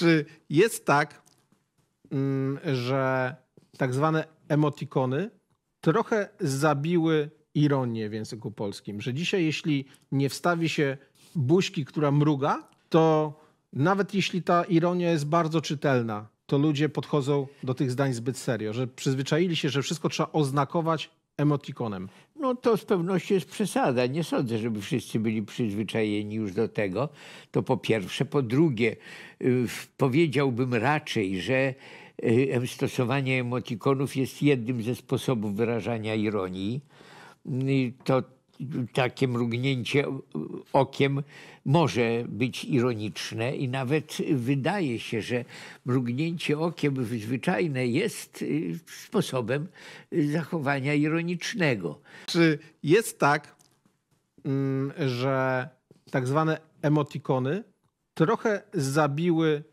Czy jest tak, mm, że tak zwane emotikony trochę zabiły ironię w języku polskim, że dzisiaj jeśli nie wstawi się buźki, która mruga, to nawet jeśli ta ironia jest bardzo czytelna, to ludzie podchodzą do tych zdań zbyt serio, że przyzwyczaili się, że wszystko trzeba oznakować emotikonem. No to z pewnością jest przesada. Nie sądzę, żeby wszyscy byli przyzwyczajeni już do tego. To po pierwsze. Po drugie, y, powiedziałbym raczej, że y, stosowanie emotikonów jest jednym ze sposobów wyrażania ironii. Y, to takie mrugnięcie okiem może być ironiczne i nawet wydaje się, że mrugnięcie okiem zwyczajne jest y, sposobem y, zachowania ironicznego. Czy jest tak, mm, że tak zwane emotikony trochę zabiły